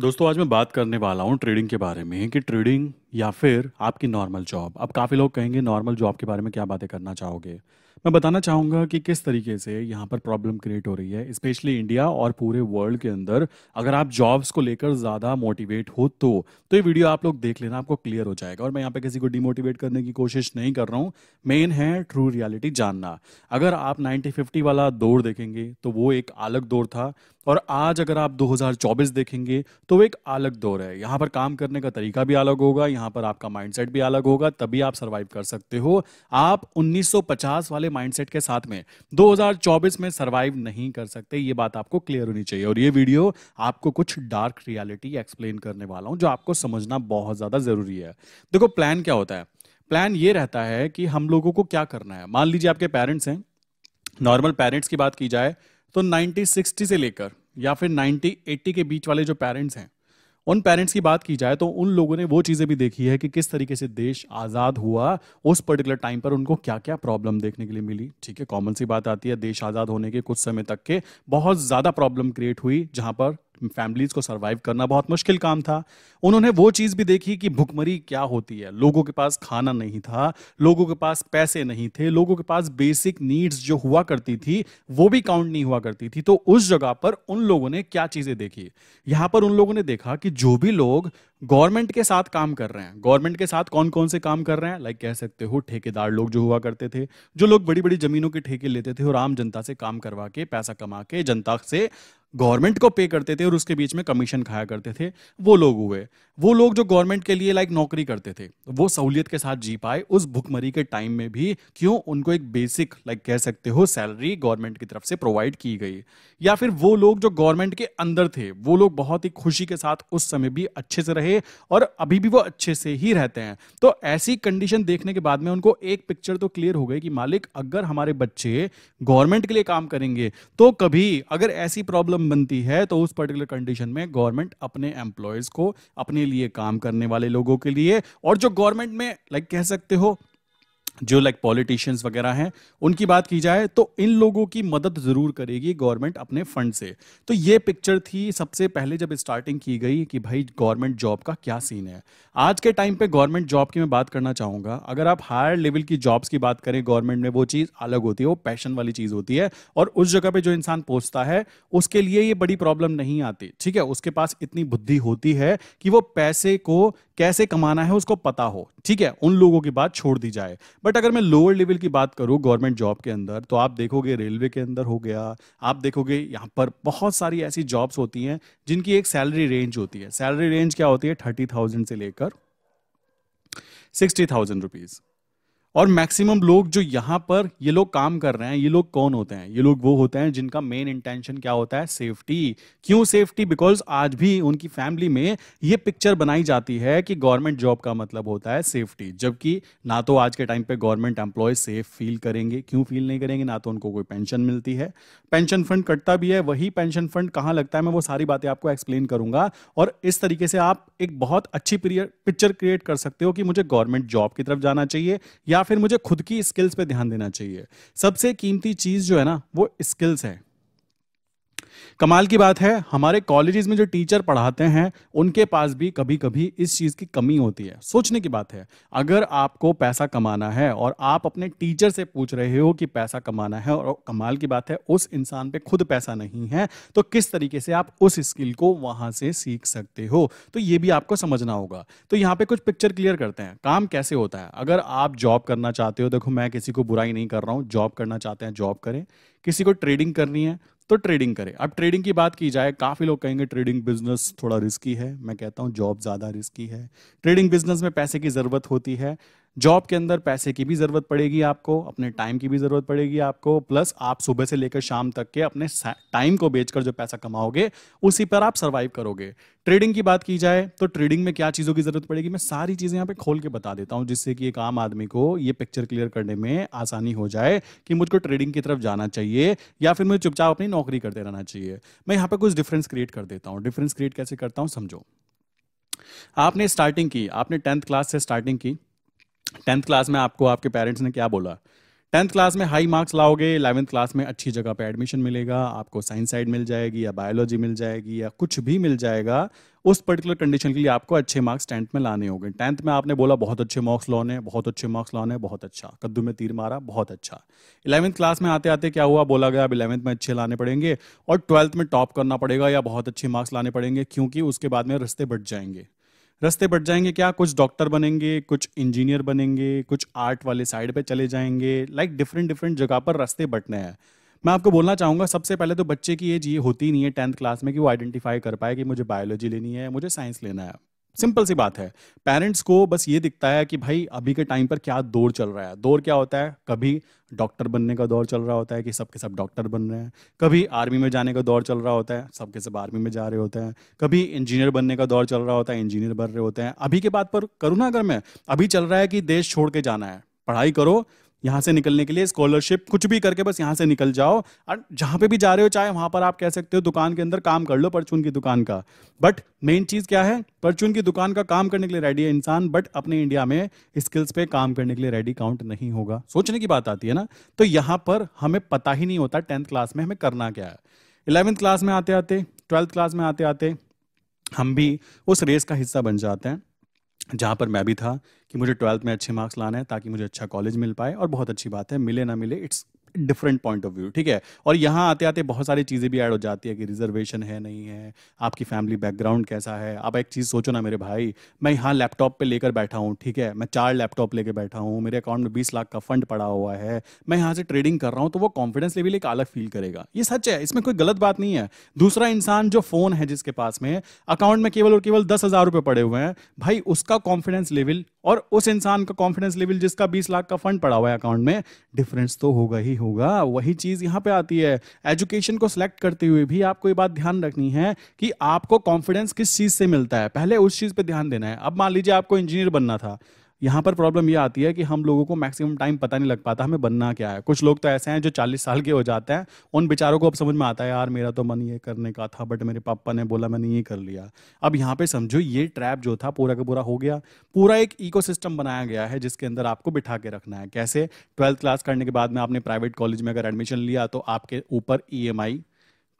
दोस्तों आज मैं बात करने वाला हूँ ट्रेडिंग के बारे में कि ट्रेडिंग या फिर आपकी नॉर्मल जॉब अब काफ़ी लोग कहेंगे नॉर्मल जॉब के बारे में क्या बातें करना चाहोगे मैं बताना चाहूंगा कि किस तरीके से यहाँ पर प्रॉब्लम क्रिएट हो रही है स्पेशली इंडिया और पूरे वर्ल्ड के अंदर अगर आप जॉब्स को लेकर ज़्यादा मोटिवेट हो तो तो ये वीडियो आप लोग देख लेना आपको क्लियर हो जाएगा और मैं यहाँ पे किसी को डिमोटिवेट करने की कोशिश नहीं कर रहा हूँ मेन है ट्रू रियलिटी जानना अगर आप नाइनटीन फिफ्टी वाला दौर देखेंगे तो वो एक अलग दौर था और आज अगर आप 2024 देखेंगे तो वो एक अलग दौर है यहाँ पर काम करने का तरीका भी अलग होगा यहाँ पर आपका माइंडसेट भी अलग होगा तभी आप सर्वाइव कर सकते हो आप 1950 वाले वाले माइंडसेट के साथ में 2024 में सरवाइव नहीं कर सकते ये बात आपको क्लियर होनी चाहिए और ये वीडियो आपको कुछ डार्क रियलिटी एक्सप्लेन करने वाला हूँ जो आपको समझना बहुत ज़्यादा ज़रूरी है देखो प्लान क्या होता है प्लान ये रहता है कि हम लोगों को क्या करना है मान लीजिए आपके पेरेंट्स हैं नॉर्मल पेरेंट्स की बात की जाए तो नाइनटीन से लेकर या फिर नाइनटी एट्टी के बीच वाले जो पेरेंट्स हैं उन पेरेंट्स की बात की जाए तो उन लोगों ने वो चीज़ें भी देखी है कि किस तरीके से देश आज़ाद हुआ उस पर्टिकुलर टाइम पर उनको क्या क्या प्रॉब्लम देखने के लिए मिली ठीक है कॉमन सी बात आती है देश आज़ाद होने के कुछ समय तक के बहुत ज़्यादा प्रॉब्लम क्रिएट हुई जहाँ पर फैमिलीज को सरवाइव करना बहुत मुश्किल काम था उन्होंने वो चीज़ भी देखी कि भुखमरी क्या होती है लोगों के पास खाना नहीं था लोगों के पास पैसे नहीं थे लोगों के पास बेसिक नीड्स जो हुआ करती थी वो भी काउंट नहीं हुआ करती थी तो उस जगह पर उन लोगों ने क्या चीज़ें देखी यहां पर उन लोगों ने देखा कि जो भी लोग गवर्नमेंट के साथ काम कर रहे हैं गवर्नमेंट के साथ कौन कौन से काम कर रहे हैं लाइक कह सकते हो ठेकेदार लोग जो हुआ करते थे जो लोग बड़ी बड़ी जमीनों के ठेके लेते थे और आम जनता से काम करवा के पैसा कमा के जनता से गवर्नमेंट को पे करते थे और उसके बीच में कमीशन खाया करते थे वो लोग हुए वो लोग जो गवर्नमेंट के लिए लाइक नौकरी करते थे वो सहूलियत के साथ जी पाए उस भुखमरी के टाइम में भी क्यों उनको एक बेसिक लाइक कह सकते हो सैलरी गवर्नमेंट की तरफ से प्रोवाइड की गई या फिर वो लोग जो गवर्नमेंट के अंदर थे वो लोग बहुत ही खुशी के साथ उस समय भी अच्छे से रहे रहे और अभी भी वो अच्छे से ही रहते हैं तो ऐसी कंडीशन देखने के बाद में उनको एक पिक्चर तो क्लियर हो गई कि मालिक अगर हमारे बच्चे गवर्नमेंट के लिए काम करेंगे तो कभी अगर ऐसी प्रॉब्लम बनती है तो उस पर्टिकुलर कंडीशन में गवर्नमेंट अपने एम्प्लॉयज को अपने लिए काम करने वाले लोगों के लिए और जो गवर्नमेंट में लाइक कह सकते हो जो लाइक पॉलिटिशियंस वगैरह हैं उनकी बात की जाए तो इन लोगों की मदद जरूर करेगी गवर्नमेंट अपने फंड से तो ये पिक्चर थी सबसे पहले जब स्टार्टिंग की गई कि भाई गवर्नमेंट जॉब का क्या सीन है आज के टाइम पे गवर्नमेंट जॉब की मैं बात करना चाहूँगा अगर आप हायर लेवल की जॉब्स की बात करें गवर्नमेंट में वो चीज़ अलग होती है वो पैशन वाली चीज़ होती है और उस जगह पर जो इंसान पहुँचता है उसके लिए ये बड़ी प्रॉब्लम नहीं आती ठीक है उसके पास इतनी बुद्धि होती है कि वो पैसे को कैसे कमाना है उसको पता हो ठीक है उन लोगों की बात छोड़ दी जाए बट अगर मैं लोअर लेवल की बात करूँ गवर्नमेंट जॉब के अंदर तो आप देखोगे रेलवे के अंदर हो गया आप देखोगे यहाँ पर बहुत सारी ऐसी जॉब्स होती हैं जिनकी एक सैलरी रेंज होती है सैलरी रेंज क्या होती है थर्टी थाउजेंड से लेकर सिक्सटी थाउजेंड रुपीज़ और मैक्सिमम लोग जो यहाँ पर ये लोग काम कर रहे हैं ये लोग कौन होते हैं ये लोग वो होते हैं जिनका मेन इंटेंशन क्या होता है सेफ्टी क्यों सेफ्टी बिकॉज आज भी उनकी फैमिली में ये पिक्चर बनाई जाती है कि गवर्नमेंट जॉब का मतलब होता है सेफ्टी जबकि ना तो आज के टाइम पे गवर्नमेंट एम्प्लॉय सेफ फील करेंगे क्यों फील नहीं करेंगे ना तो उनको कोई पेंशन मिलती है पेंशन फंड कटता भी है वही पेंशन फंड कहाँ लगता है मैं वो सारी बातें आपको एक्सप्लेन करूंगा और इस तरीके से आप एक बहुत अच्छी पिक्चर क्रिएट कर सकते हो कि मुझे गवर्नमेंट जॉब की तरफ जाना चाहिए या फिर मुझे खुद की स्किल्स पे ध्यान देना चाहिए सबसे कीमती चीज जो है ना वो स्किल्स है कमाल की बात है हमारे कॉलेजेस में जो टीचर पढ़ाते हैं उनके पास भी कभी कभी इस चीज़ की कमी होती है सोचने की बात है अगर आपको पैसा कमाना है और आप अपने टीचर से पूछ रहे हो कि पैसा कमाना है और कमाल की बात है उस इंसान पे खुद पैसा नहीं है तो किस तरीके से आप उस स्किल को वहां से सीख सकते हो तो ये भी आपको समझना होगा तो यहाँ पे कुछ पिक्चर क्लियर करते हैं काम कैसे होता है अगर आप जॉब करना चाहते हो देखो मैं किसी को बुराई नहीं कर रहा हूँ जॉब करना चाहते हैं जॉब करें किसी को ट्रेडिंग करनी है तो ट्रेडिंग करें अब ट्रेडिंग की बात की जाए काफ़ी लोग कहेंगे ट्रेडिंग बिजनेस थोड़ा रिस्की है मैं कहता हूँ जॉब ज़्यादा रिस्की है ट्रेडिंग बिजनेस में पैसे की ज़रूरत होती है जॉब के अंदर पैसे की भी ज़रूरत पड़ेगी आपको अपने टाइम की भी ज़रूरत पड़ेगी आपको प्लस आप सुबह से लेकर शाम तक के अपने टाइम को बेचकर जो पैसा कमाओगे उसी पर आप सर्वाइव करोगे ट्रेडिंग की बात की जाए तो ट्रेडिंग में क्या चीज़ों की ज़रूरत पड़ेगी मैं सारी चीज़ें यहाँ पे खोल के बता देता हूँ जिससे कि एक आम आदमी को ये पिक्चर क्लियर करने में आसानी हो जाए कि मुझको ट्रेडिंग की तरफ जाना चाहिए या फिर मुझे चुपचाप अपनी नौकरी करते रहना चाहिए मैं यहाँ पे कुछ डिफरेंस क्रिएट कर देता हूँ डिफरेंस क्रिएट कैसे करता हूँ समझो आपने स्टार्टिंग की आपने टेंथ क्लास से स्टार्टिंग की टेंथ क्लास में आपको आपके पेरेंट्स ने क्या बोला टेंथ क्लास में हाई मार्क्स लाओगे इलेवेंथ क्लास में अच्छी जगह पे एडमिशन मिलेगा आपको साइंस साइड मिल जाएगी या बायोलॉजी मिल जाएगी या कुछ भी मिल जाएगा उस पर्टिकुलर कंडीशन के लिए आपको अच्छे मार्क्स टेंथ में लाने होंगे टेंथ में आपने बोला बहुत अच्छे मार्क्स लाने बहुत अच्छे मार्क्स लाने बहुत अच्छा कद्दू में तीर मारा बहुत अच्छा इलेवंथ क्लास में आते आते क्या हुआ बोला गया अब इलेवंथ में अच्छे लाने पड़ेंगे और ट्वेल्थ में टॉप करना पड़ेगा या बहुत अच्छे मार्क्स लाने पड़ेंगे क्योंकि उसके बाद में रस्ते बढ़ जाएंगे रास्ते बढ़ जाएंगे क्या कुछ डॉक्टर बनेंगे कुछ इंजीनियर बनेंगे कुछ आर्ट वाले साइड पे चले जाएंगे लाइक डिफरेंट डिफरेंट जगह पर रास्ते बटने हैं मैं आपको बोलना चाहूँगा सबसे पहले तो बच्चे की एज ये होती नहीं है टेंथ क्लास में कि वो आइडेंटिफाई कर पाए कि मुझे बायोलॉजी लेनी है मुझे साइंस लेना है सिंपल सी बात है पेरेंट्स को बस ये दिखता है कि भाई अभी के टाइम पर क्या दौर चल रहा है दौर क्या होता है कभी डॉक्टर बनने का दौर चल रहा होता है कि सब सब डॉक्टर बन रहे हैं कभी आर्मी में जाने का दौर चल रहा होता है सबके सब आर्मी में जा रहे होते हैं कभी इंजीनियर बनने का दौर चल रहा होता है इंजीनियर बन रहे होते हैं अभी के बात पर करुणागर ना अगर मैं अभी चल रहा है कि देश छोड़ के जाना है पढ़ाई करो यहाँ से निकलने के लिए स्कॉलरशिप कुछ भी करके बस यहाँ से निकल जाओ और जहाँ पे भी जा रहे हो चाहे वहाँ पर आप कह सकते हो दुकान के अंदर काम कर लो परचून की दुकान का बट मेन चीज़ क्या है परचून की दुकान का काम करने के लिए रेडी है इंसान बट अपने इंडिया में स्किल्स पे काम करने के लिए रेडी काउंट नहीं होगा सोचने की बात आती है ना तो यहाँ पर हमें पता ही नहीं होता टेंथ क्लास में हमें करना क्या है इलेवेंथ क्लास में आते आते ट्वेल्थ क्लास में आते आते हम भी उस रेस का हिस्सा बन जाते हैं जहाँ पर मैं भी था कि मुझे ट्वेल्थ में अच्छे मार्क्स लाना है ताकि मुझे अच्छा कॉलेज मिल पाए और बहुत अच्छी बात है मिले ना मिले it's different point of view ठीक है और यहाँ आते आते बहुत सारी चीज़ें भी ऐड हो जाती है कि रिजर्वेशन है नहीं है आपकी फैमिली बैकग्राउंड कैसा है आप एक चीज़ सोचो ना मेरे भाई मैं यहाँ लैपटॉप पे लेकर बैठा हूँ ठीक है मैं चार लैपटॉप लेकर बैठा हूँ मेरे अकाउंट में बीस लाख का फंड पड़ा हुआ है मैं यहाँ से ट्रेडिंग कर रहा हूँ तो वो कॉन्फिडेंस लेवल एक अलग फील करेगा ये सच है इसमें कोई गलत बात नहीं है दूसरा इंसान जो फ़ोन है जिसके पास में अकाउंट में केवल और केवल दस हज़ार रुपये पड़े हुए हैं भाई उसका कॉन्फिडेंस लेवल और उस इंसान का कॉन्फिडेंस लेवल जिसका 20 लाख का फंड पड़ा हुआ है अकाउंट में डिफरेंस तो होगा ही होगा वही चीज़ यहां पे आती है एजुकेशन को सिलेक्ट करते हुए भी आपको ये बात ध्यान रखनी है कि आपको कॉन्फिडेंस किस चीज़ से मिलता है पहले उस चीज़ पर ध्यान देना है अब मान लीजिए आपको इंजीनियर बनना था यहाँ पर प्रॉब्लम ये आती है कि हम लोगों को मैक्सिमम टाइम पता नहीं लग पाता हमें बनना क्या है कुछ लोग तो ऐसे हैं जो चालीस साल के हो जाते हैं उन बेचारों को अब समझ में आता है यार मेरा तो मन ये करने का था बट मेरे पापा ने बोला मैंने ये कर लिया अब यहाँ पे समझो ये ट्रैप जो था पूरा का पूरा हो गया पूरा एक इको बनाया गया है जिसके अंदर आपको बिठा के रखना है कैसे ट्वेल्थ क्लास करने के बाद में आपने प्राइवेट कॉलेज में अगर एडमिशन लिया तो आपके ऊपर ई e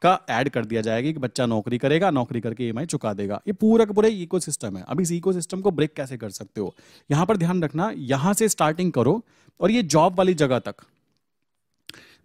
का ऐड कर दिया जाएगा कि बच्चा नौकरी करेगा नौकरी करके ई e चुका देगा ये पूरा का पूरा इको है अब इस इको को ब्रेक कैसे कर सकते हो यहां पर ध्यान रखना यहां से स्टार्टिंग करो और ये जॉब वाली जगह तक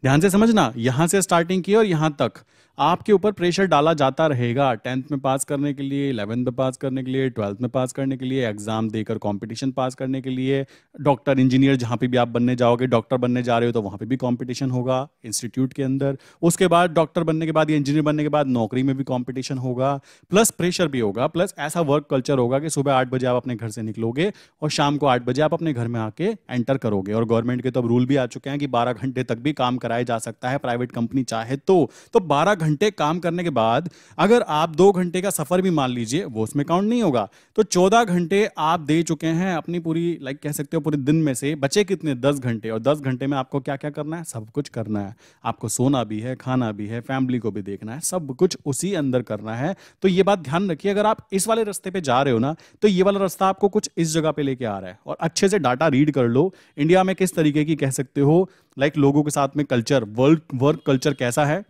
ध्यान से समझना यहां से स्टार्टिंग की और यहां तक आपके ऊपर प्रेशर डाला जाता रहेगा टेंथ में पास करने के लिए इलेवेंथ में पास करने के लिए ट्वेल्थ में पास करने के लिए एग्जाम देकर कंपटीशन पास करने के लिए डॉक्टर इंजीनियर जहाँ पे भी आप बनने जाओगे डॉक्टर बनने जा रहे हो तो वहाँ पे भी कंपटीशन होगा इंस्टीट्यूट के अंदर उसके बाद डॉक्टर बनने के बाद या इंजीनियर बनने के बाद नौकरी में भी कॉम्पिटिशन होगा प्लस प्रेशर भी होगा प्लस ऐसा वर्क कल्चर होगा कि सुबह आठ बजे आप अपने घर से निकलोगे और शाम को आठ बजे आप अपने घर में आके एंटर करोगे और गवर्नमेंट के तो अब रूल भी आ चुके हैं कि बारह घंटे तक भी काम कराया जा सकता है प्राइवेट कंपनी चाहे तो, तो बारह घंटे काम करने के बाद अगर आप दो घंटे का सफर भी मान लीजिए वो उसमें काउंट नहीं होगा तो चौदह घंटे आप दे चुके हैं अपनी पूरी लाइक कह सकते हो पूरे दिन में से बचे कितने दस घंटे और दस घंटे में आपको क्या क्या करना है सब कुछ करना है आपको सोना भी है खाना भी है फैमिली को भी देखना है सब कुछ उसी अंदर करना है तो ये बात ध्यान रखिए अगर आप इस वाले रास्ते पे जा रहे हो ना तो ये वाला रास्ता आपको कुछ इस जगह पे लेके आ रहा है और अच्छे से डाटा रीड कर लो इंडिया में किस तरीके की कह सकते हो लाइक लोगों के साथ में कल्चर वर्ल्ड वर्क कल्चर कैसा है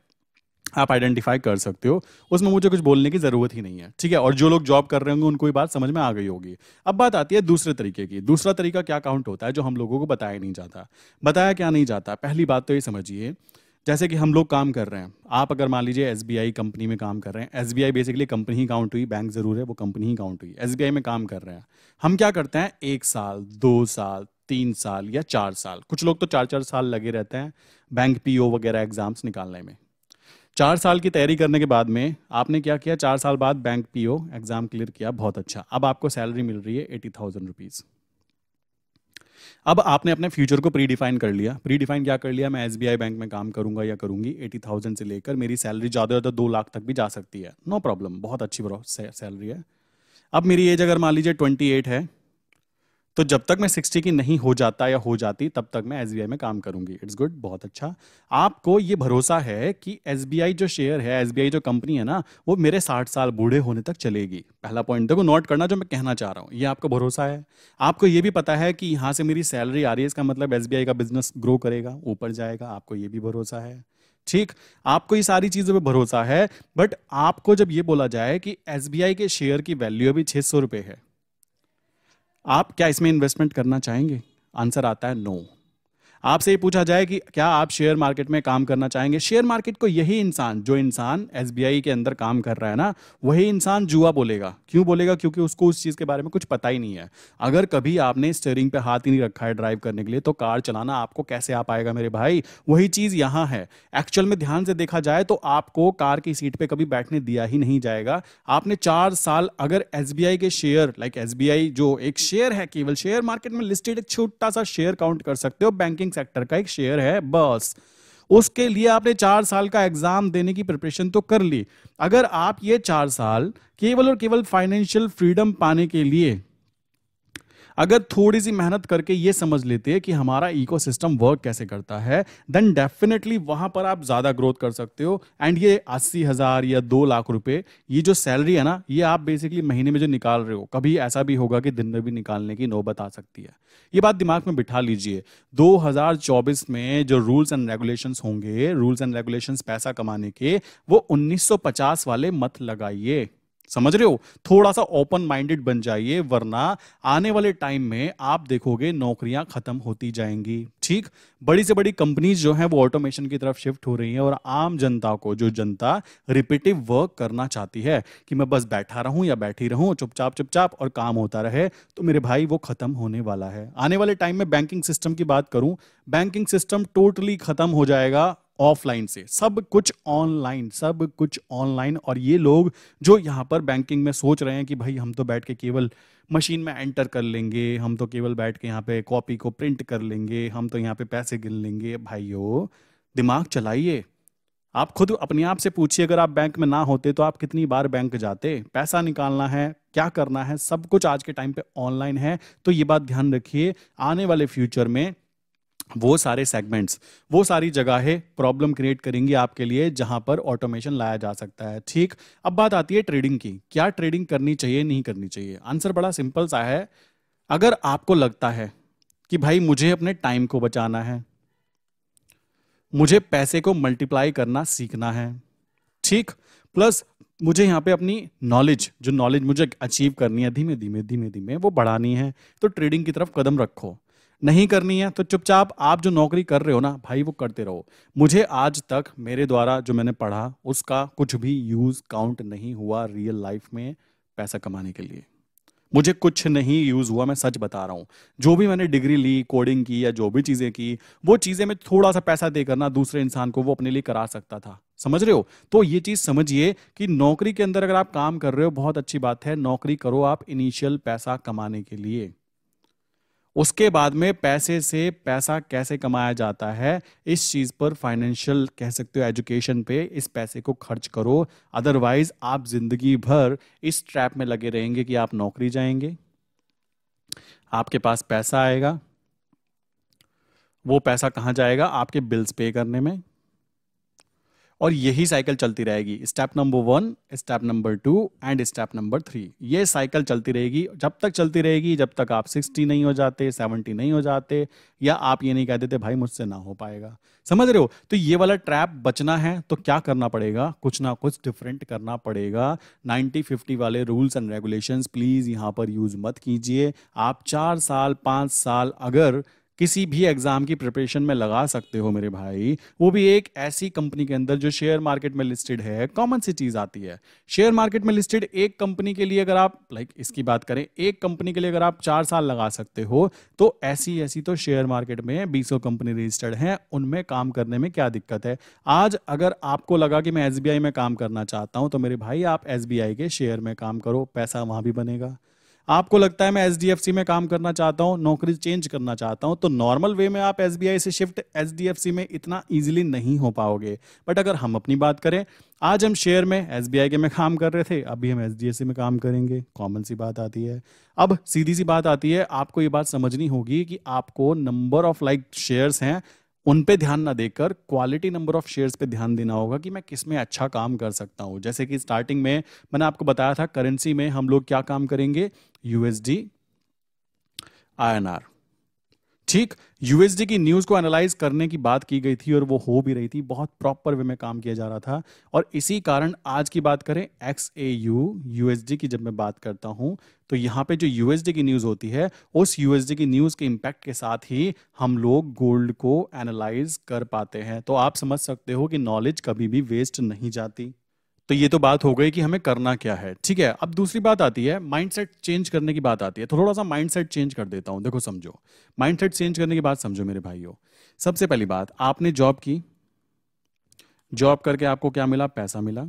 आप आइडेंटिफाई कर सकते हो उसमें मुझे कुछ बोलने की ज़रूरत ही नहीं है ठीक है और जो लोग जॉब कर रहे होंगे उनको ये बात समझ में आ गई होगी अब बात आती है दूसरे तरीके की दूसरा तरीका क्या काउंट होता है जो हम लोगों को बताया नहीं जाता बताया क्या नहीं जाता पहली बात तो ये समझिए जैसे कि हम लोग काम कर रहे हैं आप अगर मान लीजिए एस कंपनी में काम कर रहे हैं एस बेसिकली कंपनी ही काउंट हुई बैंक ज़रूर है वो कंपनी ही काउंट हुई एस में काम कर रहे हैं हम क्या करते हैं एक साल दो साल तीन साल या चार साल कुछ लोग तो चार चार साल लगे रहते हैं बैंक पीओ वगैरह एग्जाम्स निकालने में चार साल की तैयारी करने के बाद में आपने क्या किया चार साल बाद बैंक पीओ एग्जाम क्लियर किया बहुत अच्छा अब आपको सैलरी मिल रही है एटी थाउजेंड रुपीज़ अब आपने अपने फ्यूचर को प्री डिफाइन कर लिया प्री डिफाइन क्या कर लिया मैं एस बैंक में काम करूंगा या करूंगी एटी थाउजेंड से लेकर मेरी सैलरी ज़्यादा ज़्यादा दो लाख तक भी जा सकती है नो no प्रॉब्लम बहुत अच्छी सैलरी है अब मेरी एज अगर मान लीजिए ट्वेंटी एट है तो जब तक मैं सिक्सटी की नहीं हो जाता या हो जाती तब तक मैं एस में काम करूंगी इट्स गुड बहुत अच्छा आपको ये भरोसा है कि एस जो शेयर है एस जो कंपनी है ना वो मेरे साठ साल बूढ़े होने तक चलेगी पहला पॉइंट देखो नोट करना जो मैं कहना चाह रहा हूँ ये आपको भरोसा है आपको ये भी पता है कि यहाँ से मेरी सैलरी आ रही है इसका मतलब एस का बिजनेस ग्रो करेगा ऊपर जाएगा आपको ये भी भरोसा है ठीक आपको ये सारी चीज़ों पे भरोसा है बट आपको जब ये बोला जाए कि एस के शेयर की वैल्यू अभी छः सौ रुपये है आप क्या इसमें इन्वेस्टमेंट करना चाहेंगे आंसर आता है नो no. आपसे ये पूछा जाए कि क्या आप शेयर मार्केट में काम करना चाहेंगे शेयर मार्केट को यही इंसान जो इंसान एस के अंदर काम कर रहा है ना वही इंसान जुआ बोलेगा क्यों बोलेगा क्योंकि उसको उस चीज़ के बारे में कुछ पता ही नहीं है अगर कभी आपने स्टेयरिंग पे हाथ ही नहीं रखा है ड्राइव करने के लिए तो कार चलाना आपको कैसे आ पाएगा मेरे भाई वही चीज़ यहाँ है एक्चुअल में ध्यान से देखा जाए तो आपको कार की सीट पर कभी बैठने दिया ही नहीं जाएगा आपने चार साल अगर एस के शेयर लाइक एस जो एक शेयर है केवल शेयर मार्केट में लिस्टेड एक छोटा सा शेयर काउंट कर सकते हो बैंकिंग सेक्टर का एक शेयर है बस उसके लिए आपने चार साल का एग्जाम देने की प्रिपरेशन तो कर ली अगर आप ये चार साल केवल और केवल फाइनेंशियल फ्रीडम पाने के लिए अगर थोड़ी सी मेहनत करके ये समझ लेते हैं कि हमारा इकोसिस्टम वर्क कैसे करता है देन डेफिनेटली वहां पर आप ज्यादा ग्रोथ कर सकते हो एंड ये अस्सी हजार या दो लाख रुपए ये जो सैलरी है ना ये आप बेसिकली महीने में जो निकाल रहे हो कभी ऐसा भी होगा कि दिन में भी निकालने की नौबत आ सकती है ये बात दिमाग में बिठा लीजिए 2024 में जो रूल्स एंड रेगुलेशन होंगे रूल्स एंड रेगुलेशन पैसा कमाने के वो 1950 वाले मत लगाइए समझ रहे हो थोड़ा सा ओपन माइंडेड बन जाइए वरना आने वाले टाइम में आप देखोगे नौकरियां खत्म होती जाएंगी ठीक बड़ी से बड़ी कंपनीज जो है वो ऑटोमेशन की तरफ शिफ्ट हो रही हैं और आम जनता को जो जनता रिपीटिव वर्क करना चाहती है कि मैं बस बैठा रहूं या बैठी रहूं चुपचाप चुपचाप और काम होता रहे तो मेरे भाई वो खत्म होने वाला है आने वाले टाइम में बैंकिंग सिस्टम की बात करूं बैंकिंग सिस्टम टोटली खत्म हो जाएगा ऑफलाइन से सब कुछ ऑनलाइन सब कुछ ऑनलाइन और ये लोग जो यहाँ पर बैंकिंग में सोच रहे हैं कि भाई हम तो बैठ के केवल मशीन में एंटर कर लेंगे हम तो केवल बैठ के यहाँ पे कॉपी को प्रिंट कर लेंगे हम तो यहाँ पे पैसे गिन लेंगे भाइयों दिमाग चलाइए आप खुद अपने आप से पूछिए अगर आप बैंक में ना होते तो आप कितनी बार बैंक जाते पैसा निकालना है क्या करना है सब कुछ आज के टाइम पे ऑनलाइन है तो ये बात ध्यान रखिए आने वाले फ्यूचर में वो सारे सेगमेंट्स वो सारी जगहें प्रॉब्लम क्रिएट करेंगी आपके लिए जहां पर ऑटोमेशन लाया जा सकता है ठीक अब बात आती है ट्रेडिंग की क्या ट्रेडिंग करनी चाहिए नहीं करनी चाहिए आंसर बड़ा सिंपल सा है अगर आपको लगता है कि भाई मुझे अपने टाइम को बचाना है मुझे पैसे को मल्टीप्लाई करना सीखना है ठीक प्लस मुझे यहाँ पे अपनी नॉलेज जो नॉलेज मुझे अचीव करनी है धीमे धीमे धीमे धीमे वो बढ़ानी है तो ट्रेडिंग की तरफ कदम रखो नहीं करनी है तो चुपचाप आप जो नौकरी कर रहे हो ना भाई वो करते रहो मुझे आज तक मेरे द्वारा जो मैंने पढ़ा उसका कुछ भी यूज काउंट नहीं हुआ रियल लाइफ में पैसा कमाने के लिए मुझे कुछ नहीं यूज हुआ मैं सच बता रहा हूँ जो भी मैंने डिग्री ली कोडिंग की या जो भी चीजें की वो चीजें मैं थोड़ा सा पैसा देकर ना दूसरे इंसान को वो अपने लिए करा सकता था समझ रहे हो तो ये चीज समझिए कि नौकरी के अंदर अगर आप काम कर रहे हो बहुत अच्छी बात है नौकरी करो आप इनिशियल पैसा कमाने के लिए उसके बाद में पैसे से पैसा कैसे कमाया जाता है इस चीज़ पर फाइनेंशियल कह सकते हो एजुकेशन पे इस पैसे को खर्च करो अदरवाइज आप जिंदगी भर इस ट्रैप में लगे रहेंगे कि आप नौकरी जाएंगे आपके पास पैसा आएगा वो पैसा कहाँ जाएगा आपके बिल्स पे करने में और यही साइकिल चलती रहेगी step number one step number two and step number three ये साइकिल चलती रहेगी जब तक चलती रहेगी जब तक आप सिक्सटी नहीं हो जाते सेवेंटी नहीं हो जाते या आप ये नहीं कह देते भाई मुझसे ना हो पाएगा समझ रहे हो तो ये वाला ट्रैप बचना है तो क्या करना पड़ेगा कुछ ना कुछ डिफरेंट करना पड़ेगा नाइनटी फिफ्टी वाले रूल्स एंड रेगुलेशन प्लीज़ यहाँ पर यूज़ मत कीजिए आप चार साल पांच साल अगर किसी भी एग्जाम की प्रिपरेशन में लगा सकते हो मेरे भाई वो भी एक ऐसी कंपनी के अंदर जो शेयर मार्केट में लिस्टेड है कॉमन सी चीज आती है शेयर मार्केट में लिस्टेड एक कंपनी के लिए अगर आप लाइक इसकी बात करें एक कंपनी के लिए अगर आप चार साल लगा सकते हो तो ऐसी ऐसी तो शेयर मार्केट में बीसों कंपनी रजिस्टर्ड है उनमें काम करने में क्या दिक्कत है आज अगर आपको लगा कि मैं एस में काम करना चाहता हूं तो मेरे भाई आप एस के शेयर में काम करो पैसा वहां भी बनेगा आपको लगता है मैं एच में काम करना चाहता हूँ नौकरी चेंज करना चाहता हूँ तो नॉर्मल वे में आप एस बी आई से शिफ्ट एच में इतना ईजिली नहीं हो पाओगे बट अगर हम अपनी बात करें आज हम शेयर में एस बी आई के में काम कर रहे थे अभी हम एच में काम करेंगे कॉमन सी बात आती है अब सीधी सी बात आती है आपको ये बात समझनी होगी कि आपको नंबर ऑफ लाइक शेयर्स हैं उन पे ध्यान ना देकर क्वालिटी नंबर ऑफ शेयर्स पे ध्यान देना होगा कि मैं किस में अच्छा काम कर सकता हूँ जैसे कि स्टार्टिंग में मैंने आपको बताया था करेंसी में हम लोग क्या काम करेंगे यूएसडी आई ठीक यूएसडी की न्यूज को एनालाइज करने की बात की गई थी और वो हो भी रही थी बहुत प्रॉपर वे में काम किया जा रहा था और इसी कारण आज की बात करें एक्स ए यू यूएसडी की जब मैं बात करता हूं तो यहाँ पे जो यूएसडी की न्यूज होती है उस यूएसडी की न्यूज के इम्पैक्ट के साथ ही हम लोग गोल्ड को एनालाइज कर पाते हैं तो आप समझ सकते हो कि नॉलेज कभी भी वेस्ट नहीं जाती तो ये तो बात हो गई कि हमें करना क्या है ठीक है अब दूसरी बात आती है माइंडसेट चेंज करने की बात आती है तो थोड़ा सा माइंडसेट चेंज कर देता हूं देखो समझो माइंडसेट चेंज करने की बात समझो मेरे भाइयों सबसे पहली बात आपने जॉब की जॉब करके आपको क्या मिला पैसा मिला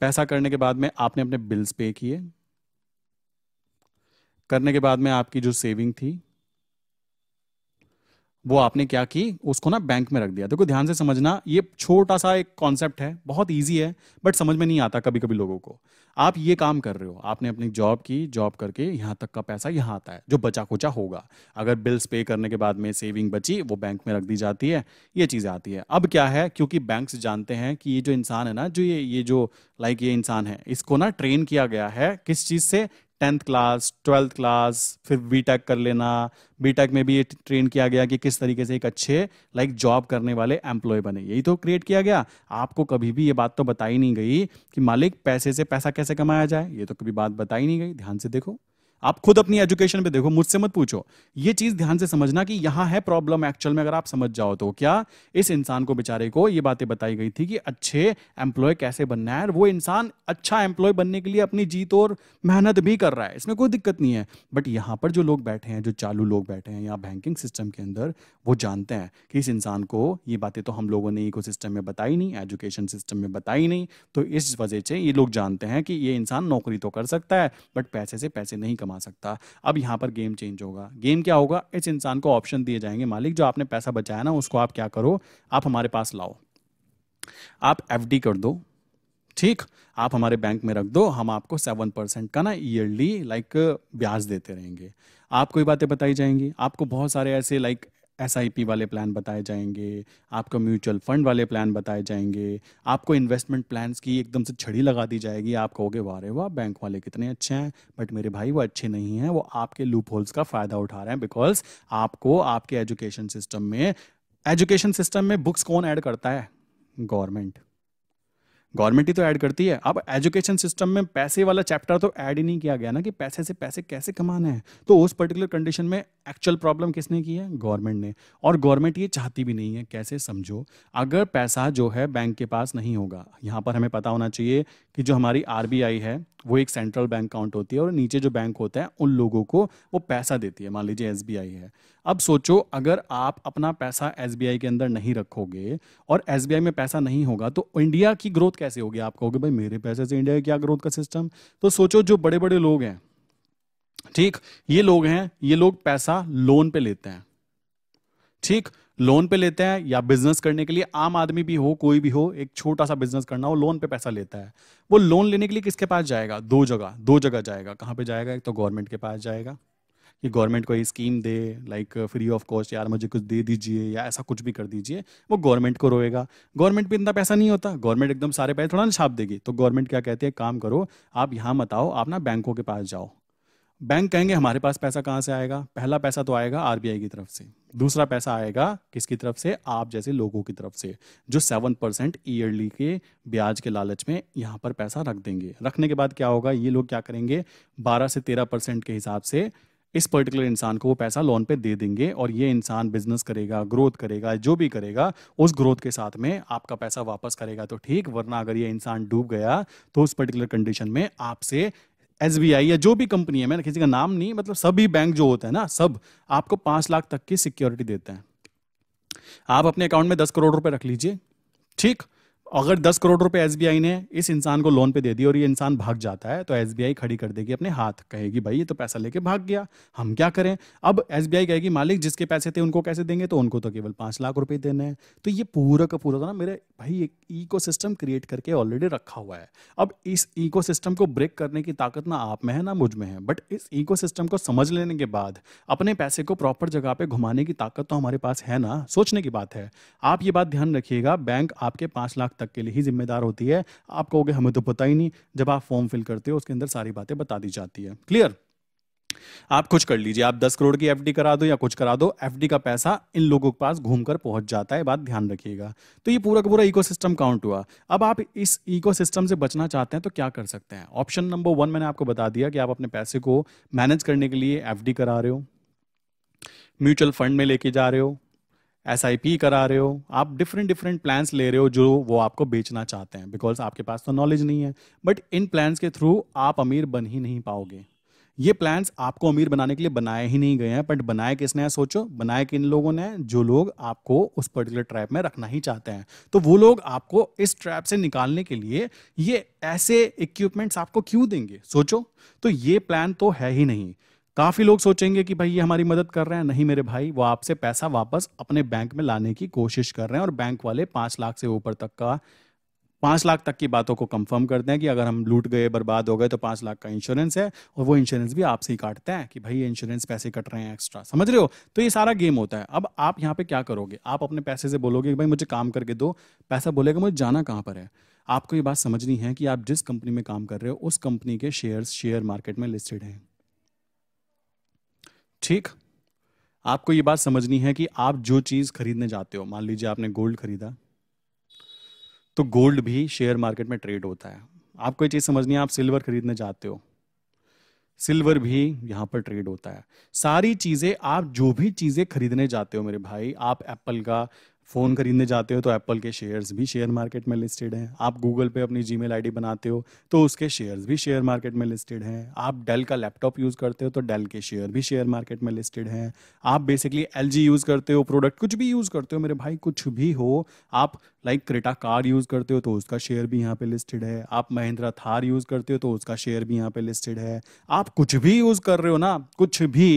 पैसा करने के बाद में आपने अपने बिल्स पे किए करने के बाद में आपकी जो सेविंग थी वो आपने क्या की उसको ना बैंक में रख दिया देखो ध्यान से समझना ये छोटा सा एक कॉन्सेप्ट है बहुत ईजी है बट समझ में नहीं आता कभी कभी लोगों को आप ये काम कर रहे हो आपने अपनी जॉब की जॉब करके यहाँ तक का पैसा यहाँ आता है जो बचा कुचा होगा अगर बिल्स पे करने के बाद में सेविंग बची वो बैंक में रख दी जाती है ये चीज़ें आती है अब क्या है क्योंकि बैंक्स जानते हैं कि ये जो इंसान है ना जो ये ये जो लाइक ये इंसान है इसको ना ट्रेन किया गया है किस चीज़ से टेंथ क्लास ट्वेल्थ क्लास फिर बी कर लेना बी में भी ये ट्रेन किया गया कि किस तरीके से एक अच्छे लाइक जॉब करने वाले एम्प्लॉय बने यही तो क्रिएट किया गया आपको कभी भी ये बात तो बताई नहीं गई कि मालिक पैसे से पैसा कैसे कमाया जाए ये तो कभी बात बताई नहीं गई ध्यान से देखो आप खुद अपनी एजुकेशन पे देखो मुझसे मत पूछो ये चीज ध्यान से समझना कि यहां है प्रॉब्लम एक्चुअल में अगर आप समझ जाओ तो क्या इस इंसान को बेचारे को ये बातें बताई गई थी कि अच्छे एम्प्लॉय कैसे बनना है वो इंसान अच्छा एम्प्लॉय बनने के लिए अपनी जीत और मेहनत भी कर रहा है इसमें कोई दिक्कत नहीं है बट यहां पर जो लोग बैठे हैं जो चालू लोग बैठे हैं यहाँ बैंकिंग सिस्टम के अंदर वो जानते हैं कि इस इंसान को ये बातें तो हम लोगों ने इको में बताई नहीं एजुकेशन सिस्टम में बताई नहीं तो इस वजह से ये लोग जानते हैं कि ये इंसान नौकरी तो कर सकता है बट पैसे से पैसे नहीं कमा कमा सकता अब यहाँ पर गेम चेंज होगा गेम क्या होगा इस इंसान को ऑप्शन दिए जाएंगे मालिक जो आपने पैसा बचाया ना उसको आप क्या करो आप हमारे पास लाओ आप एफ कर दो ठीक आप हमारे बैंक में रख दो हम आपको सेवन परसेंट का ना ईयरली लाइक ब्याज देते रहेंगे आपको ये बातें बताई जाएंगी आपको बहुत सारे ऐसे लाइक एस वाले प्लान बताए जाएंगे आपको म्यूचुअल फंड वाले प्लान बताए जाएंगे आपको इन्वेस्टमेंट प्लान्स की एकदम से छड़ी लगा दी जाएगी आप कहोगे वाह रे वाह बैंक वाले कितने अच्छे हैं बट मेरे भाई वो अच्छे नहीं हैं वो आपके लूप होल्स का फ़ायदा उठा रहे हैं बिकॉज आपको आपके एजुकेशन सिस्टम में एजुकेशन सिस्टम में बुक्स कौन ऐड करता है गवर्नमेंट गवर्नमेंट ही तो ऐड करती है अब एजुकेशन सिस्टम में पैसे वाला चैप्टर तो ऐड ही नहीं किया गया ना कि पैसे से पैसे कैसे कमाने हैं तो उस पर्टिकुलर कंडीशन में एक्चुअल प्रॉब्लम किसने की है गवर्नमेंट ने और गवर्नमेंट ये चाहती भी नहीं है कैसे समझो अगर पैसा जो है बैंक के पास नहीं होगा यहाँ पर हमें पता होना चाहिए कि जो हमारी आर है वो एक सेंट्रल बैंक अकाउंट होती है और नीचे जो बैंक होते हैं उन लोगों को वो पैसा देती है मान लीजिए एस है अब सोचो अगर आप अपना पैसा एस के अंदर नहीं रखोगे और एस में पैसा नहीं होगा तो इंडिया की ग्रोथ कैसे होगी आप कहोगे भाई मेरे पैसे से इंडिया क्या ग्रोथ का सिस्टम तो सोचो जो बड़े बड़े लोग हैं ठीक ये लोग हैं ये लोग पैसा लोन पे लेते हैं ठीक लोन पे लेते हैं या बिजनेस करने के लिए आम आदमी भी हो कोई भी हो एक छोटा सा बिजनेस करना हो लोन पे पैसा लेता है वो लोन लेने के लिए किसके पास जाएगा दो जगह दो जगह जाएगा कहाँ पे जाएगा एक तो गवर्नमेंट के पास जाएगा कि गवर्नमेंट कोई स्कीम दे लाइक फ्री ऑफ कॉस्ट यार मुझे कुछ दे दीजिए या ऐसा कुछ भी कर दीजिए वो गवर्नमेंट को रोएगा गवर्नमेंट भी इतना पैसा नहीं होता गवर्नमेंट एकदम सारे पैसे थोड़ा ना छाप देगी तो गवर्नमेंट क्या कहती है काम करो आप यहाँ मत आओ आप ना बैंकों के पास जाओ बैंक कहेंगे हमारे पास पैसा कहाँ से आएगा पहला पैसा तो आएगा आरबीआई की तरफ से दूसरा पैसा आएगा किसकी तरफ से आप जैसे लोगों की तरफ से जो सेवन परसेंट ईयरली के ब्याज के लालच में यहाँ पर पैसा रख देंगे रखने के बाद क्या होगा ये लोग क्या करेंगे बारह से तेरह परसेंट के हिसाब से इस पर्टिकुलर इंसान को वो पैसा लोन पे दे देंगे और ये इंसान बिजनेस करेगा ग्रोथ करेगा जो भी करेगा उस ग्रोथ के साथ में आपका पैसा वापस करेगा तो ठीक वरना अगर ये इंसान डूब गया तो उस पर्टिकुलर कंडीशन में आपसे एस या जो भी कंपनी है मैंने किसी का नाम नहीं मतलब सभी बैंक जो होते हैं ना सब आपको पांच लाख तक की सिक्योरिटी देते हैं आप अपने अकाउंट में दस करोड़ रुपए रख लीजिए ठीक अगर दस करोड़ रुपए एस ने इस इंसान को लोन पे दे दिया और ये इंसान भाग जाता है तो एस खड़ी कर देगी अपने हाथ कहेगी भाई ये तो पैसा लेके भाग गया हम क्या करें अब एस कहेगी मालिक जिसके पैसे थे उनको कैसे देंगे तो उनको तो केवल पाँच लाख रुपए देने हैं तो ये पूरा का पूरा ना मेरे भाई एक इको क्रिएट करके ऑलरेडी रखा हुआ है अब इस इको को ब्रेक करने की ताकत ना आप में है ना मुझ में है बट इस इको को समझ लेने के बाद अपने पैसे को प्रॉपर जगह पे घुमाने की ताकत तो हमारे पास है ना सोचने की बात है आप ये बात ध्यान रखिएगा बैंक आपके पाँच लाख तक के लिए ही जिम्मेदार होती है आप कहोगे हमें तो पता ही नहीं जब आप फॉर्म फिल करते हो उसके अंदर सारी बातें बता दी जाती है क्लियर आप कुछ कर लीजिए आप दस करोड़ की एफडी करा दो या कुछ करा दो एफडी का पैसा इन लोगों के पास घूमकर पहुंच जाता है बात ध्यान रखिएगा तो ये पूरा का पूरा इकोसिस्टम काउंट हुआ अब आप इस इकोसिस्टम से बचना चाहते हैं तो क्या कर सकते हैं ऑप्शन नंबर वन मैंने आपको बता दिया कि आप अपने पैसे को मैनेज करने के लिए एफ करा रहे हो म्यूचुअल फंड में लेके जा रहे हो एस करा रहे हो आप डिफरेंट डिफरेंट प्लान्स ले रहे हो जो वो आपको बेचना चाहते हैं बिकॉज आपके पास तो नॉलेज नहीं है बट इन प्लान्स के थ्रू आप अमीर बन ही नहीं पाओगे ये प्लान्स आपको अमीर बनाने के लिए बनाए ही नहीं गए हैं बट बनाए किसने है सोचो बनाए किन लोगों ने जो लोग आपको उस पर्टिकुलर ट्रैप में रखना ही चाहते हैं तो वो लोग आपको इस ट्रैप से निकालने के लिए ये ऐसे इक्विपमेंट्स आपको क्यों देंगे सोचो तो ये प्लान तो है ही नहीं काफी लोग सोचेंगे कि भाई ये हमारी मदद कर रहे हैं नहीं मेरे भाई वो आपसे पैसा वापस अपने बैंक में लाने की कोशिश कर रहे हैं और बैंक वाले पांच लाख से ऊपर तक का पांच लाख तक की बातों को कंफर्म करते हैं कि अगर हम लूट गए बर्बाद हो गए तो पांच लाख का इंश्योरेंस है और वो इंश्योरेंस भी आपसे ही काटते हैं कि भाई ये इंश्योरेंस पैसे कट रहे हैं एक्स्ट्रा समझ रहे हो तो ये सारा गेम होता है अब आप यहाँ पे क्या करोगे आप अपने पैसे से बोलोगे कि भाई मुझे काम करके दो पैसा बोलेगा मुझे जाना कहाँ पर है आपको ये बात समझनी है कि आप जिस कंपनी में काम कर रहे हो उस कंपनी के शेयर्स शेयर मार्केट में लिस्टेड हैं ठीक आपको ये बात समझनी है कि आप जो चीज खरीदने जाते हो मान लीजिए आपने गोल्ड खरीदा तो गोल्ड भी शेयर मार्केट में ट्रेड होता है आपको ये चीज समझनी है आप सिल्वर खरीदने जाते हो सिल्वर भी यहां पर ट्रेड होता है सारी चीज़ें आप जो भी चीज़ें खरीदने जाते हो मेरे भाई आप एप्पल का फ़ोन खरीदने जाते हो तो एप्पल के शेयर्स भी शेयर मार्केट में लिस्टेड हैं आप गूगल पे अपनी जी मेल बनाते हो तो उसके शेयर्स भी शेयर मार्केट में लिस्टेड हैं आप डेल का लैपटॉप यूज़ करते हो तो डेल के शेयर भी शेयर मार्केट में लिस्टेड हैं आप बेसिकली एल यूज़ करते हो प्रोडक्ट कुछ भी यूज़ करते हो मेरे भाई कुछ भी हो आप लाइक क्रेटा कार यूज़ करते हो तो उसका शेयर भी यहाँ पे लिस्टेड है आप महिंद्रा थार यूज़ करते हो तो उसका शेयर भी यहाँ पे लिस्टेड है आप कुछ भी यूज़ कर रहे हो ना कुछ भी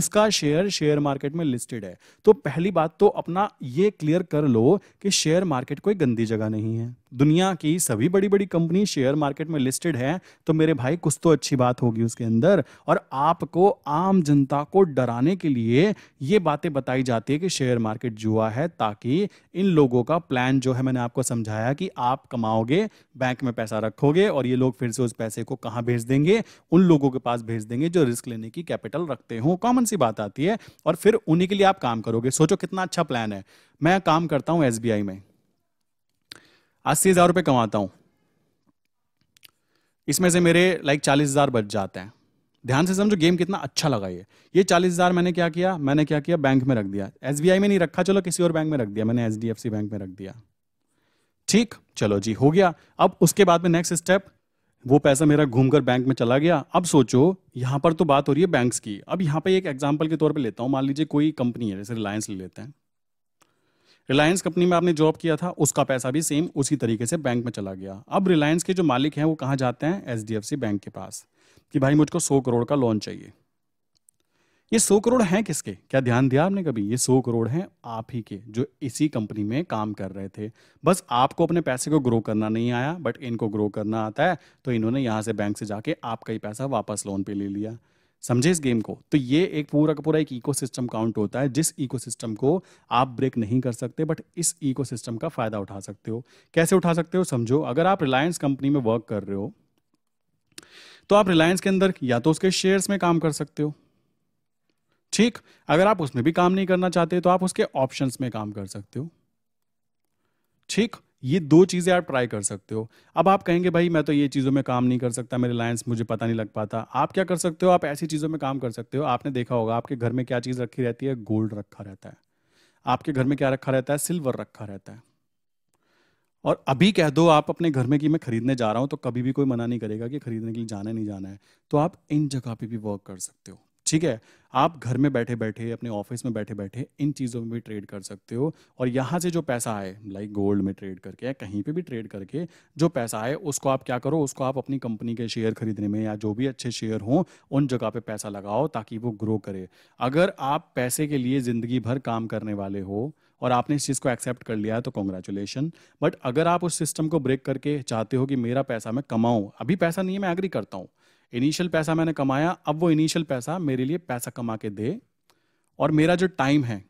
उसका शेयर शेयर मार्केट में लिस्टेड है तो पहली बात तो अपना ये क्लियर कर लो कि शेयर मार्केट कोई गंदी जगह नहीं है दुनिया की सभी बड़ी बड़ी कंपनी शेयर मार्केट में लिस्टेड है तो मेरे भाई कुछ तो अच्छी बात होगी उसके अंदर और आपको आम जनता को डराने के लिए ये बातें बताई जाती है कि शेयर मार्केट जुआ है ताकि इन लोगों का प्लान जो है मैंने आपको समझाया कि आप कमाओगे बैंक में पैसा रखोगे और ये लोग फिर से उस पैसे को कहाँ भेज देंगे उन लोगों के पास भेज देंगे जो रिस्क लेने की कैपिटल रखते हो कॉमन सी बात आती है और फिर उन्हीं के लिए आप काम करोगे सोचो कितना अच्छा प्लान है मैं काम करता हूँ एस में अस्सी हज़ार रुपये कमाता हूं इसमें से मेरे लाइक चालीस हज़ार बच जाते हैं ध्यान से समझो गेम कितना अच्छा लगा ये ये चालीस हज़ार मैंने क्या किया मैंने क्या किया बैंक में रख दिया एस में नहीं रखा चलो किसी और बैंक में रख दिया मैंने एच बैंक में रख दिया ठीक चलो जी हो गया अब उसके बाद में नेक्स्ट स्टेप वो पैसा मेरा घूमकर बैंक में चला गया अब सोचो यहाँ पर तो बात हो रही है बैंक्स की अब यहाँ पे एक एग्जाम्पल के तौर पे लेता हूँ मान लीजिए कोई कंपनी है जैसे रिलायंस ले लेते हैं रिलायंस कंपनी में आपने जॉब किया था उसका पैसा भी सेम उसी तरीके से बैंक में चला गया अब रिलायंस के जो मालिक हैं वो कहाँ जाते हैं एच बैंक के पास कि भाई मुझको सौ करोड़ का लोन चाहिए ये सौ करोड़ हैं किसके क्या ध्यान दिया आपने कभी ये सौ करोड़ हैं आप ही के जो इसी कंपनी में काम कर रहे थे बस आपको अपने पैसे को ग्रो करना नहीं आया बट इनको ग्रो करना आता है तो इन्होंने यहाँ से बैंक से जाके आपका ही पैसा वापस लोन पे ले लिया समझे इस गेम को तो ये एक पूरा का पूरा एक इकोसिस्टम काउंट होता है जिस इकोसिस्टम को आप ब्रेक नहीं कर सकते बट इस इकोसिस्टम का फायदा उठा सकते हो कैसे उठा सकते हो समझो अगर आप रिलायंस कंपनी में वर्क कर रहे हो तो आप रिलायंस के अंदर या तो उसके शेयर्स में काम कर सकते हो ठीक अगर आप उसमें भी काम नहीं करना चाहते तो आप उसके ऑप्शंस में काम कर सकते हो ठीक ये दो चीज़ें आप ट्राई कर सकते हो अब आप कहेंगे भाई मैं तो ये चीज़ों में काम नहीं कर सकता मेरे लाइन्स मुझे पता नहीं लग पाता आप क्या कर सकते हो आप ऐसी चीज़ों में काम कर सकते हो आपने देखा होगा आपके घर में क्या चीज़ रखी रहती है गोल्ड रखा रहता है आपके घर में क्या रखा रहता है सिल्वर रखा रहता है और अभी कह दो आप अपने घर में कि मैं खरीदने जा रहा हूँ तो कभी भी कोई मना नहीं करेगा कि खरीदने के लिए जाना नहीं जाना है तो आप इन जगह पे भी वर्क कर सकते हो ठीक है आप घर में बैठे बैठे अपने ऑफिस में बैठे बैठे इन चीज़ों में भी ट्रेड कर सकते हो और यहाँ से जो पैसा आए लाइक गोल्ड में ट्रेड करके या कहीं पे भी ट्रेड करके जो पैसा आए उसको आप क्या करो उसको आप अपनी कंपनी के शेयर खरीदने में या जो भी अच्छे शेयर हों उन जगह पे पैसा लगाओ ताकि वो ग्रो करे अगर आप पैसे के लिए ज़िंदगी भर काम करने वाले हो और आपने इस चीज़ को एक्सेप्ट कर लिया है तो कॉन्ग्रेचुलेशन बट अगर आप उस सिस्टम को ब्रेक करके चाहते हो कि मेरा पैसा मैं कमाऊँ अभी पैसा नहीं है मैं एग्री करता हूँ इनिशियल पैसा मैंने कमाया अब वो इनिशियल पैसा मेरे लिए पैसा कमा के दे और मेरा जो टाइम है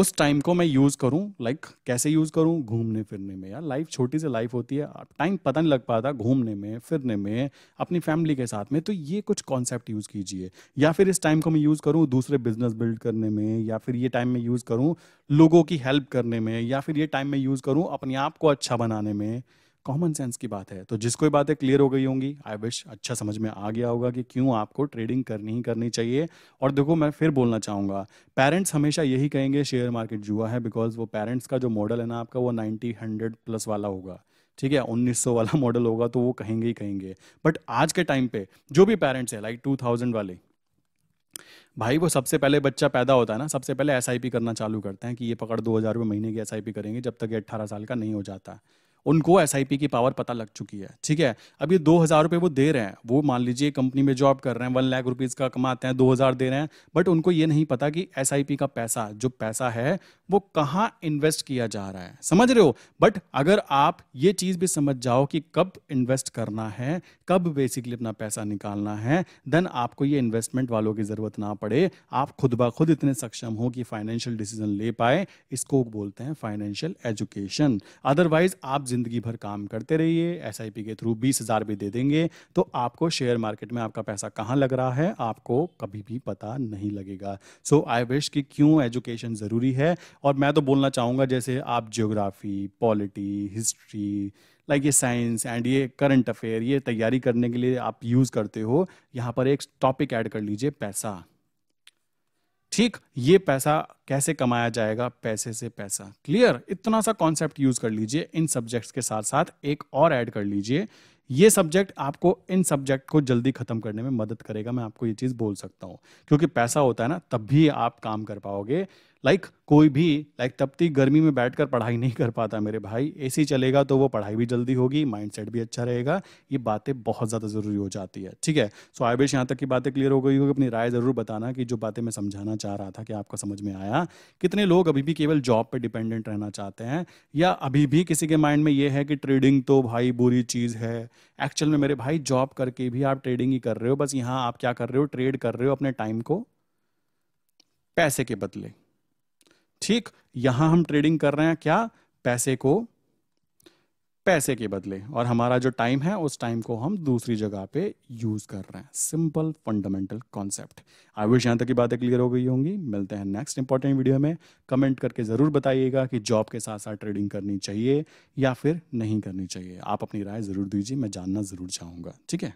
उस टाइम को मैं यूज़ करूँ लाइक like, कैसे यूज़ करूँ घूमने फिरने में यार लाइफ छोटी सी लाइफ होती है टाइम पता नहीं लग पाता घूमने में फिरने में अपनी फैमिली के साथ में तो ये कुछ कॉन्सेप्ट यूज़ कीजिए या फिर इस टाइम को मैं यूज़ करूँ दूसरे बिजनेस बिल्ड करने में या फिर ये टाइम में यूज़ करूँ लोगों की हेल्प करने में या फिर ये टाइम में यूज़ करूँ अपने आप को अच्छा बनाने में कॉमन सेंस की बात है तो जिसको बातें क्लियर हो गई होंगी आई विश अच्छा समझ में आ गया होगा कि क्यों आपको ट्रेडिंग करनी ही करनी चाहिए और देखो मैं फिर बोलना चाहूँगा पेरेंट्स हमेशा यही कहेंगे शेयर मार्केट जुआ है बिकॉज वो पेरेंट्स का जो मॉडल है ना आपका वो नाइन्टी हंड्रेड प्लस वाला होगा ठीक है 1900 वाला मॉडल होगा तो वो कहेंगे ही कहेंगे बट आज के टाइम पे जो भी पेरेंट्स है लाइक टू वाले भाई वो सबसे पहले बच्चा पैदा होता है ना सबसे पहले एस करना चालू करते हैं कि ये पकड़ दो हज़ार रुपये महीने की एस करेंगे जब तक ये अट्ठारह साल का नहीं हो जाता उनको एस की पावर पता लग चुकी है ठीक है अब ये दो हज़ार रुपये वो दे रहे हैं वो मान लीजिए कंपनी में जॉब कर रहे हैं वन लाख रुपीज़ का कमाते हैं दो हज़ार दे रहे हैं बट उनको ये नहीं पता कि एस का पैसा जो पैसा है वो कहाँ इन्वेस्ट किया जा रहा है समझ रहे हो बट अगर आप ये चीज़ भी समझ जाओ कि कब इन्वेस्ट करना है कब बेसिकली अपना पैसा निकालना है देन आपको ये इन्वेस्टमेंट वालों की ज़रूरत ना पड़े आप खुद ब खुद इतने सक्षम हो कि फाइनेंशियल डिसीजन ले पाए इसको बोलते हैं फाइनेंशियल एजुकेशन अदरवाइज आप ज़िंदगी भर काम करते रहिए एस के थ्रू बीस हज़ार भी दे देंगे तो आपको शेयर मार्केट में आपका पैसा कहाँ लग रहा है आपको कभी भी पता नहीं लगेगा सो आई विश कि क्यों एजुकेशन ज़रूरी है और मैं तो बोलना चाहूँगा जैसे आप जियोग्राफी पॉलिटी हिस्ट्री लाइक ये साइंस एंड ये करंट अफेयर ये तैयारी करने के लिए आप यूज़ करते हो यहाँ पर एक टॉपिक ऐड कर लीजिए पैसा ठीक ये पैसा कैसे कमाया जाएगा पैसे से पैसा क्लियर इतना सा कॉन्सेप्ट यूज कर लीजिए इन सब्जेक्ट्स के साथ साथ एक और ऐड कर लीजिए ये सब्जेक्ट आपको इन सब्जेक्ट को जल्दी खत्म करने में मदद करेगा मैं आपको ये चीज बोल सकता हूं क्योंकि पैसा होता है ना तब भी आप काम कर पाओगे लाइक like, कोई भी लाइक like, तब तक गर्मी में बैठकर पढ़ाई नहीं कर पाता मेरे भाई एसी चलेगा तो वो पढ़ाई भी जल्दी होगी माइंडसेट भी अच्छा रहेगा ये बातें बहुत ज़्यादा ज़रूरी हो जाती है ठीक है सो आई विश यहाँ तक की बातें क्लियर हो गई होगी अपनी राय ज़रूर बताना कि जो बातें मैं समझाना चाह रहा था कि आपको समझ में आया कितने लोग अभी भी केवल जॉब पर डिपेंडेंट रहना चाहते हैं या अभी भी किसी के माइंड में ये है कि ट्रेडिंग तो भाई बुरी चीज़ है एक्चुअल में मेरे भाई जॉब करके भी आप ट्रेडिंग ही कर रहे हो बस यहाँ आप क्या कर रहे हो ट्रेड कर रहे हो अपने टाइम को पैसे के बदले ठीक यहां हम ट्रेडिंग कर रहे हैं क्या पैसे को पैसे के बदले और हमारा जो टाइम है उस टाइम को हम दूसरी जगह पे यूज कर रहे हैं simple fundamental concept I wish यहां तक की बातें क्लियर हो गई होंगी मिलते हैं नेक्स्ट इंपॉर्टेंट वीडियो में कमेंट करके जरूर बताइएगा कि जॉब के साथ साथ ट्रेडिंग करनी चाहिए या फिर नहीं करनी चाहिए आप अपनी राय जरूर दीजिए मैं जानना जरूर चाहूंगा ठीक है